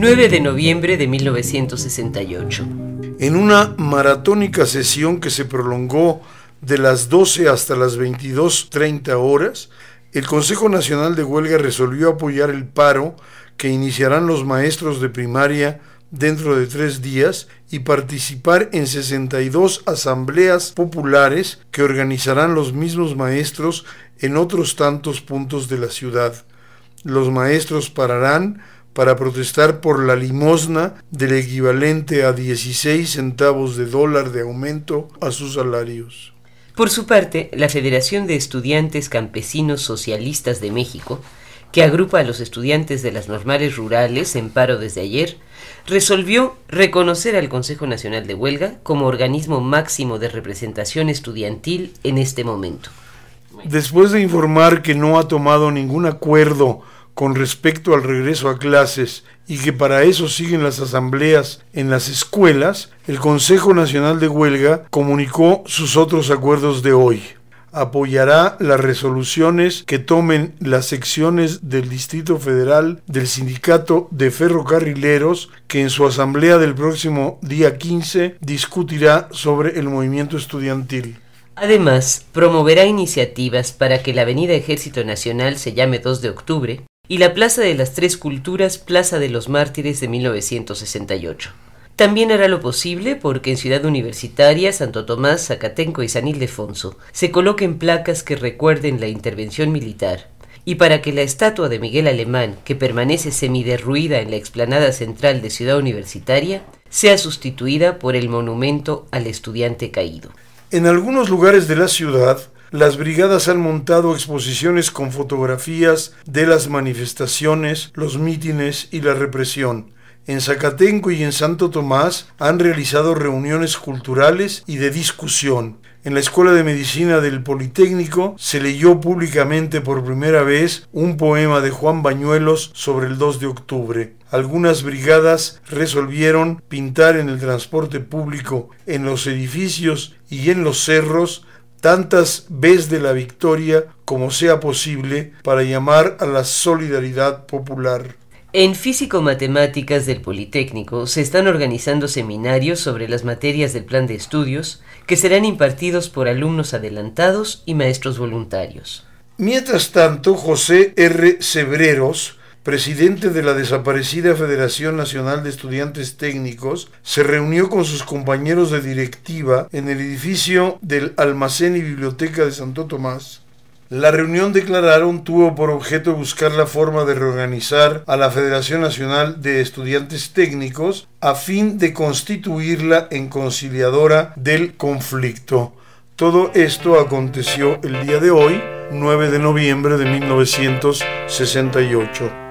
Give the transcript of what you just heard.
9 de noviembre de 1968. En una maratónica sesión que se prolongó de las 12 hasta las 22.30 horas, el Consejo Nacional de Huelga resolvió apoyar el paro que iniciarán los maestros de primaria dentro de tres días y participar en 62 asambleas populares que organizarán los mismos maestros en otros tantos puntos de la ciudad. Los maestros pararán para protestar por la limosna del equivalente a 16 centavos de dólar de aumento a sus salarios. Por su parte, la Federación de Estudiantes Campesinos Socialistas de México, que agrupa a los estudiantes de las normales rurales en paro desde ayer, resolvió reconocer al Consejo Nacional de Huelga como organismo máximo de representación estudiantil en este momento. Después de informar que no ha tomado ningún acuerdo con respecto al regreso a clases y que para eso siguen las asambleas en las escuelas, el Consejo Nacional de Huelga comunicó sus otros acuerdos de hoy. Apoyará las resoluciones que tomen las secciones del Distrito Federal del Sindicato de Ferrocarrileros, que en su asamblea del próximo día 15 discutirá sobre el movimiento estudiantil. Además, promoverá iniciativas para que la Avenida Ejército Nacional se llame 2 de octubre y la Plaza de las Tres Culturas, Plaza de los Mártires de 1968. También hará lo posible porque en Ciudad Universitaria, Santo Tomás, Zacatenco y San Ildefonso se coloquen placas que recuerden la intervención militar y para que la estatua de Miguel Alemán, que permanece semiderruida en la explanada central de Ciudad Universitaria, sea sustituida por el monumento al estudiante caído. En algunos lugares de la ciudad las brigadas han montado exposiciones con fotografías de las manifestaciones, los mítines y la represión. En Zacatenco y en Santo Tomás han realizado reuniones culturales y de discusión. En la Escuela de Medicina del Politécnico se leyó públicamente por primera vez un poema de Juan Bañuelos sobre el 2 de octubre. Algunas brigadas resolvieron pintar en el transporte público, en los edificios y en los cerros tantas veces de la victoria como sea posible para llamar a la solidaridad popular. En Físico-Matemáticas del Politécnico se están organizando seminarios sobre las materias del plan de estudios que serán impartidos por alumnos adelantados y maestros voluntarios. Mientras tanto, José R. Cebreros, presidente de la desaparecida Federación Nacional de Estudiantes Técnicos, se reunió con sus compañeros de directiva en el edificio del Almacén y Biblioteca de Santo Tomás la reunión, declararon, tuvo por objeto buscar la forma de reorganizar a la Federación Nacional de Estudiantes Técnicos a fin de constituirla en conciliadora del conflicto. Todo esto aconteció el día de hoy, 9 de noviembre de 1968.